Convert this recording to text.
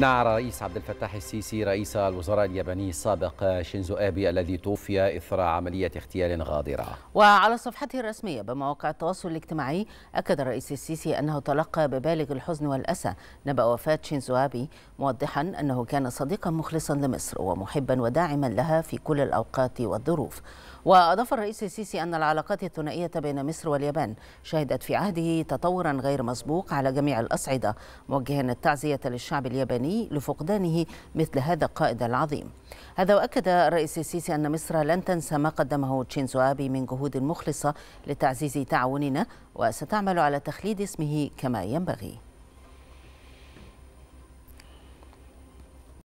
نعى الرئيس عبد الفتاح السيسي رئيس الوزراء الياباني السابق شينزو آبي الذي توفي إثر عملية اغتيال غادرة وعلى صفحته الرسمية بمواقع التواصل الاجتماعي أكد الرئيس السيسي أنه تلقى ببالغ الحزن والأسى نبأ وفاة شينزو آبي موضحا أنه كان صديقا مخلصا لمصر ومحبا وداعما لها في كل الأوقات والظروف وأضاف الرئيس السيسي أن العلاقات الثنائية بين مصر واليابان شهدت في عهده تطورا غير مسبوق على جميع الأصعدة موجها التعزية للشعب الياباني السوداني لفقدانه مثل هذا القائد العظيم هذا وأكد الرئيس السيسي أن مصر لن تنسى ما قدمه تشينزو آبي من جهود مخلصة لتعزيز تعاوننا وستعمل على تخليد اسمه كما ينبغي